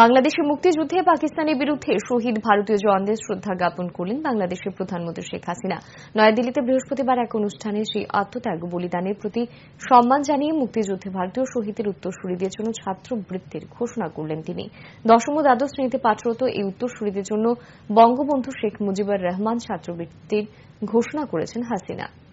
বাংলাদেশে মুক্তিযুদ্ধে পাকিস্তানের বিরুদ্ধে শহীদ ভারতীয় জওয়ানদের শ্রদ্ধা জ্ঞাপন করলেন বাংলাদেশের প্রধানমন্ত্রী শেখ হাসিনা নয়াদিল্লিতে বৃহস্পতিবার এক অনুষ্ঠানে শ্রী আত্মত্যাগ বলিদানের প্রতি সম্মান জানিয়ে মুক্তিযুদ্ধে ভারতীয় শহীদের উত্তরসূরিদের জন্য ছাত্রবৃত্তির ঘোষণা করলেন তিনি দশম দ্বাদশ শ্রেণীতে পাঠরত এই উত্তরসূরিদের জন্য বঙ্গবন্ধু শেখ মুজিবুর রহমান ছাত্রবৃত্তির ঘোষণা করেছেন হাসিনা